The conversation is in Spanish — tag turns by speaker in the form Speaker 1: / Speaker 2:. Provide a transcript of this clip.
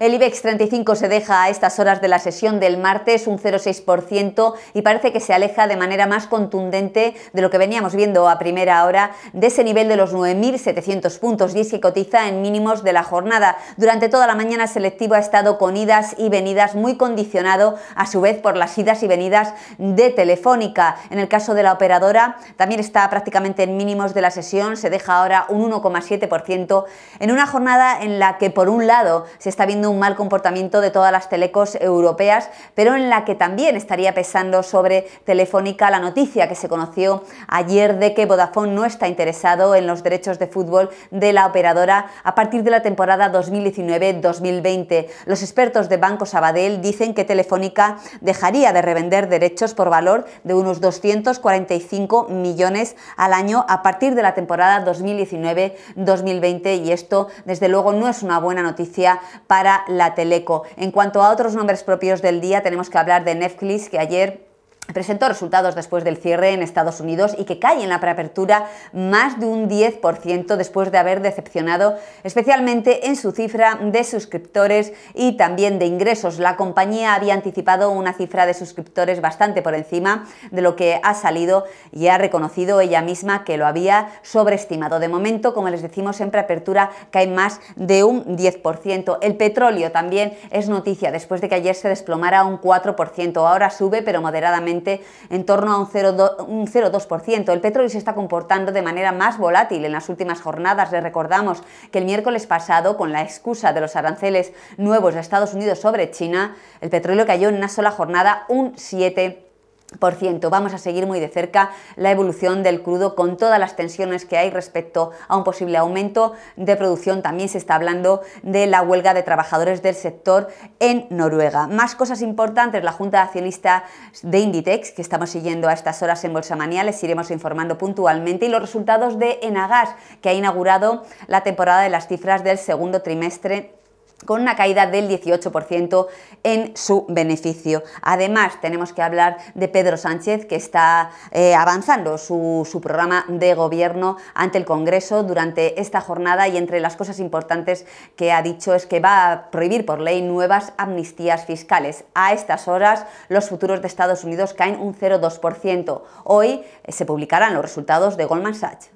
Speaker 1: El IBEX 35 se deja a estas horas de la sesión del martes un 0,6% y parece que se aleja de manera más contundente de lo que veníamos viendo a primera hora de ese nivel de los 9.700 puntos y es que cotiza en mínimos de la jornada. Durante toda la mañana selectivo ha estado con idas y venidas muy condicionado a su vez por las idas y venidas de Telefónica. En el caso de la operadora también está prácticamente en mínimos de la sesión, se deja ahora un 1,7% en una jornada en la que por un lado se está viendo un mal comportamiento de todas las telecos europeas, pero en la que también estaría pesando sobre Telefónica la noticia que se conoció ayer de que Vodafone no está interesado en los derechos de fútbol de la operadora a partir de la temporada 2019-2020. Los expertos de Banco Sabadell dicen que Telefónica dejaría de revender derechos por valor de unos 245 millones al año a partir de la temporada 2019-2020 y esto desde luego no es una buena noticia para la Teleco. En cuanto a otros nombres propios del día, tenemos que hablar de Netflix, que ayer presentó resultados después del cierre en Estados Unidos y que cae en la preapertura más de un 10% después de haber decepcionado especialmente en su cifra de suscriptores y también de ingresos. La compañía había anticipado una cifra de suscriptores bastante por encima de lo que ha salido y ha reconocido ella misma que lo había sobreestimado. De momento, como les decimos, en preapertura cae más de un 10%. El petróleo también es noticia después de que ayer se desplomara un 4%. Ahora sube pero moderadamente en torno a un 0,2%. El petróleo se está comportando de manera más volátil en las últimas jornadas. Les recordamos que el miércoles pasado, con la excusa de los aranceles nuevos de Estados Unidos sobre China, el petróleo cayó en una sola jornada un 7%. Por Vamos a seguir muy de cerca la evolución del crudo con todas las tensiones que hay respecto a un posible aumento de producción. También se está hablando de la huelga de trabajadores del sector en Noruega. Más cosas importantes, la Junta de Accionistas de Inditex, que estamos siguiendo a estas horas en Bolsa Manía, les iremos informando puntualmente, y los resultados de Enagas, que ha inaugurado la temporada de las cifras del segundo trimestre con una caída del 18% en su beneficio. Además, tenemos que hablar de Pedro Sánchez, que está eh, avanzando su, programa de gobierno ante el Congreso durante esta jornada y entre las cosas importantes que ha dicho es que va a prohibir por ley nuevas amnistías fiscales. A estas horas, los futuros de Estados Unidos caen un 0,2%. Hoy eh, se publicarán los resultados de Goldman Sachs.